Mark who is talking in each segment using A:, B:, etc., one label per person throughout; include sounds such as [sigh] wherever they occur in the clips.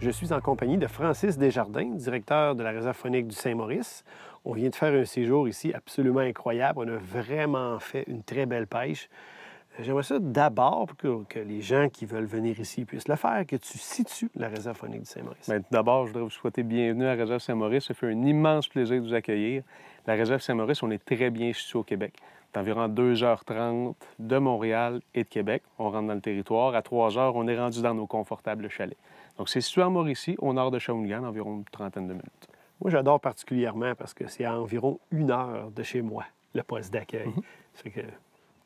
A: Je suis en compagnie de Francis Desjardins, directeur de la réserve phonique du Saint-Maurice. On vient de faire un séjour ici absolument incroyable. On a vraiment fait une très belle pêche. J'aimerais ça d'abord que,
B: que, les gens qui veulent venir ici puissent le faire, que tu situes la réserve phonique de Saint-Maurice. Ben, d'abord, je voudrais vous souhaiter bienvenue à la réserve Saint-Maurice. Ça fait un immense plaisir de vous accueillir. La réserve Saint-Maurice, on est très bien situé au Québec. C'est environ 2h30 de Montréal et de Québec. On rentre dans le territoire. À 3h, on est rendu dans nos confortables chalets. Donc, c'est situé à Mauricie, au nord de Shawinigan, environ une trentaine de minutes. Moi, j'adore particulièrement parce que c'est à environ une heure de chez moi,
A: le poste d'accueil. Mhm. C'est que...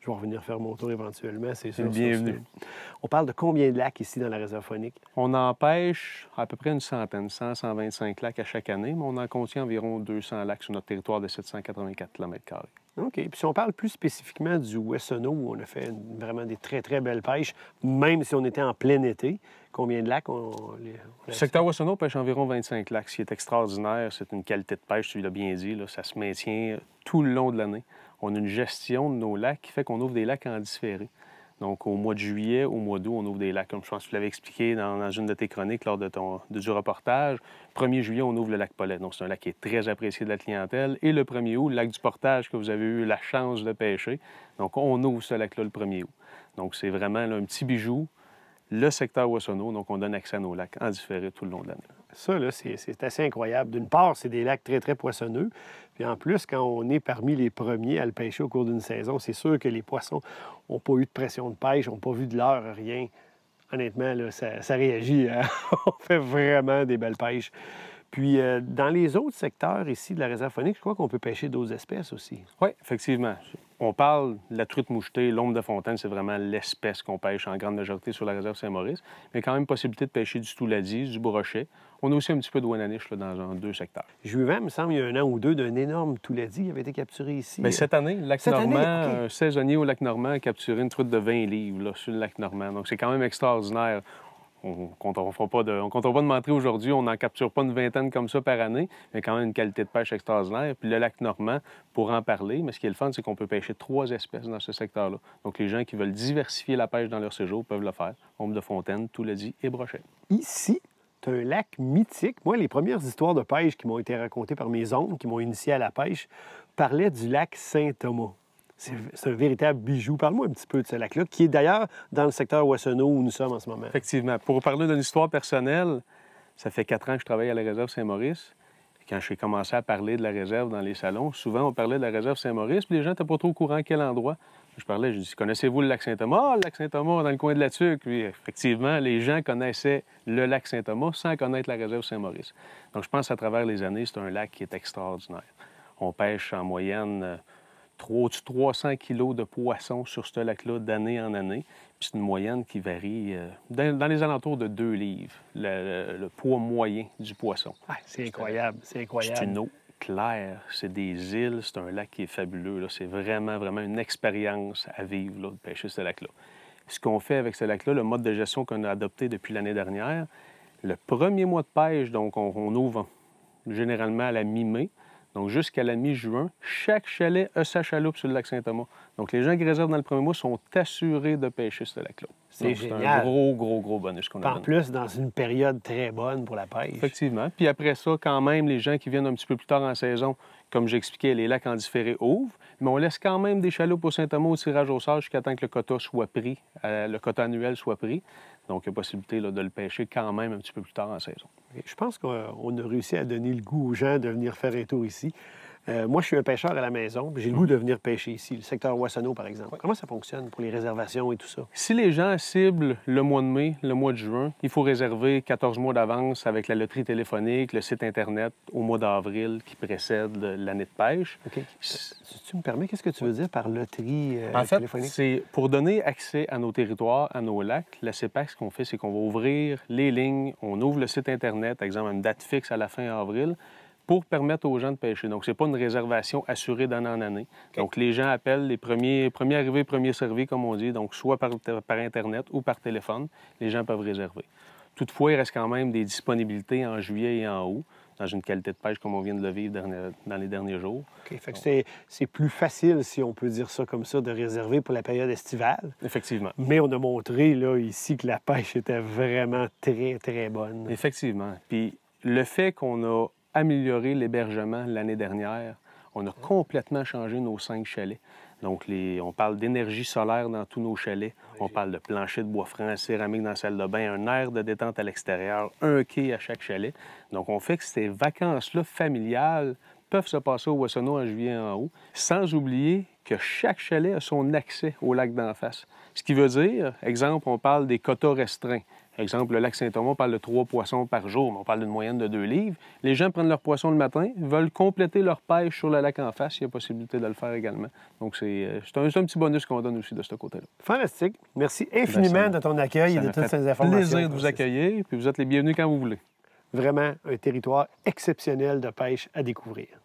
A: Je vais revenir faire mon tour éventuellement, c'est sûr. Bienvenue.
B: On parle de combien de lacs ici dans la réserve phonique? On en pêche à peu près une centaine, 100, 125 lacs à chaque année, mais on en contient environ 200 lacs sur notre territoire de 784 km.
A: OK. Puis si on parle plus spécifiquement du Wessono, où on a fait vraiment des très, très belles pêches,
B: même si on était en plein été, combien de lacs on, Le secteur Wessono pêche environ 25 lacs, ce qui est extraordinaire. C'est une qualité de pêche, tu l'as bien dit. Ça se maintient tout le long de l'année on a une gestion de nos lacs qui fait qu'on ouvre des lacs en différé. Donc, au mois de juillet, au mois d'août, on ouvre des lacs. Comme je pense que tu l'avais expliqué dans, une de tes chroniques lors de ton, du reportage, 1er juillet, on ouvre le lac Paulette. Donc, c'est un lac qui est très apprécié de la clientèle. Et le 1er août, le lac du Portage que vous avez eu la chance de pêcher. Donc, on ouvre ce lac-là le 1er août. Donc, c'est vraiment un petit bijou. Le secteur Wassonneau. donc on donne accès à nos lacs en différé tout le long de l'année. Ça, là,
A: c'est assez incroyable. D'une part, c'est des lacs très, très poissonneux. Puis en plus, quand on est parmi les premiers à le pêcher au cours d'une saison, c'est sûr que les poissons n'ont pas eu de pression de pêche, n'ont pas vu de leur rien. Honnêtement, ça, réagit. Euh, [laughs] on fait vraiment des belles pêches.
B: Puis, euh, dans les autres secteurs ici de la réserve phonique, je crois qu'on peut pêcher d'autres espèces aussi. Oui, effectivement. On parle de la truite mouchetée, l'ombre de fontaine, c'est vraiment l'espèce qu'on pêche en grande majorité sur la réserve Saint-Maurice. Mais quand même possibilité de pêcher du touladis, du brochet. On a aussi un petit peu de wananiche dans, deux secteurs. J'ai même, il me semble, il y a un an ou deux, d'un énorme touladis qui avait été capturé ici. Mais ben, cette année, le lac Normand, un saisonnier au lac Normand a capturé une truite de 20 livres sur le lac Normand. Donc, c'est quand même extraordinaire on ne pas de, comptera pas de montrer aujourd'hui, on n'en capture pas une vingtaine comme ça par année, mais quand même une qualité de pêche extraordinaire. Puis le lac Normand, pour en parler, mais ce qui est le fun, c'est qu'on peut pêcher trois espèces dans ce secteur-là. Donc les gens qui veulent diversifier la pêche dans leur séjour peuvent le faire. Ombre de Fontaine, Touladis et Brochet.
A: Ici, c'est un lac mythique. Moi, les premières histoires de pêche qui m'ont été racontées par mes oncles, qui m'ont initié à la pêche, parlaient du lac Saint-Thomas. C'est un véritable bijou. Parle-moi un petit peu de ce lac-là, qui est d'ailleurs dans le secteur
B: Wasseneau où nous sommes en ce moment. Effectivement. Pour parler d'une histoire personnelle, ça fait quatre ans que je travaille à la réserve Saint-Maurice. Quand j'ai commencé à parler de la réserve dans les salons, souvent on parlait de la réserve Saint-Maurice, puis les gens n'étaient pas trop au courant quel endroit. Je parlais, je dis Connaissez-vous le lac Saint-Thomas Ah, le lac Saint-Thomas, dans le coin de la Tuque. Puis effectivement, les gens connaissaient le lac Saint-Thomas sans connaître la réserve Saint-Maurice. Donc je pense à travers les années, c'est un lac qui est extraordinaire. On pêche en moyenne euh, 300 kg de poissons sur ce lac-là d'année en année. c'est une moyenne qui varie euh, dans, les alentours de 2 livres, le, poids moyen du poisson. Ah, c'est incroyable, c'est incroyable. C'est une eau claire, c'est des îles, c'est un lac qui est fabuleux. C'est vraiment, vraiment une expérience à vivre de pêcher ce lac-là. Ce qu'on fait avec ce lac-là, le mode de gestion qu'on a adopté depuis l'année dernière, le premier mois de pêche, donc on ouvre généralement à la mi-mai. Donc, jusqu'à la mi-juin, chaque chalet a sa chaloupe sur le lac Saint-Thomas. Donc, les gens qui réservent dans le premier mois sont assurés de pêcher ce lac-là. C'est un gros, gros, gros bonus qu'on a. En plus, dans une période très bonne pour la pêche. Effectivement. Puis après ça, quand même, les gens qui viennent un petit peu plus tard en saison, comme j'expliquais, les lacs en différé ouvrent, mais on laisse quand même des chaloupes pour Saint-Thomas au tirage au sage jusqu'à temps que le quota soit pris, euh, le quota annuel soit pris. Donc, il y a possibilité de le pêcher quand même un petit peu plus tard en saison. Je pense qu'on a réussi à donner le
A: goût aux gens de venir faire un tour ici. Euh, moi, je suis un pêcheur à la maison, puis j'ai le goût de venir pêcher ici, le secteur Wassonneau, par exemple. Comment ça fonctionne pour les réservations et tout ça?
B: Si les gens ciblent le mois de mai, le mois de juin, il faut réserver 14 mois d'avance avec la loterie téléphonique, le site Internet au mois d'avril qui précède l'année de pêche. OK. Euh, si
A: tu me permets, qu'est-ce que tu veux dire par loterie euh, en fait, téléphonique?
B: C'est pour donner accès à nos territoires, à nos lacs, la CEPAC, ce qu'on fait, c'est qu'on va ouvrir les lignes, on ouvre le site Internet, par exemple, à une date fixe à la fin avril pour permettre aux gens de pêcher. Donc, ce n'est pas une réservation assurée d'année en année. Donc, les gens appellent les premiers, arrivés, premiers servis, comme on dit, donc soit par, par Internet ou par téléphone, les gens peuvent réserver. Toutefois, il reste quand même des disponibilités en juillet et en août dans une qualité de pêche comme on vient de le vivre dans les derniers jours. Okay, c'est, plus
A: facile, si on peut dire ça comme ça, de réserver pour la période estivale. Effectivement. Mais on a montré là, ici que la pêche était
B: vraiment très, très bonne. Effectivement. Puis le fait qu'on a Améliorer l'hébergement l'année dernière. On a complètement changé nos cinq chalets. Donc, on parle d'énergie solaire dans tous nos chalets. On parle de plancher de bois franc, céramique dans la salle de bain, un air de détente à l'extérieur, un quai à chaque chalet. Donc, on fait que ces vacances-là familiales peuvent se passer au Boissonneau en juillet en haut, sans oublier que chaque chalet a son accès au lac d'en face. Ce qui veut dire, exemple, on parle des quotas restreints. Exemple, le lac Saint-Thomas parle de trois poissons par jour, mais on parle d'une moyenne de deux livres. Les gens prennent leur poisson le matin, veulent compléter leur pêche sur le lac en face, il y a possibilité de le faire également. Donc, c'est euh, un, un, petit bonus qu'on donne aussi de ce côté-là. Fantastique. Merci ben, infiniment de
A: ton accueil et de toutes ces informations. plaisir de vous
B: accueillir, puis vous êtes les bienvenus quand vous voulez. Vraiment un
A: territoire exceptionnel de pêche à découvrir.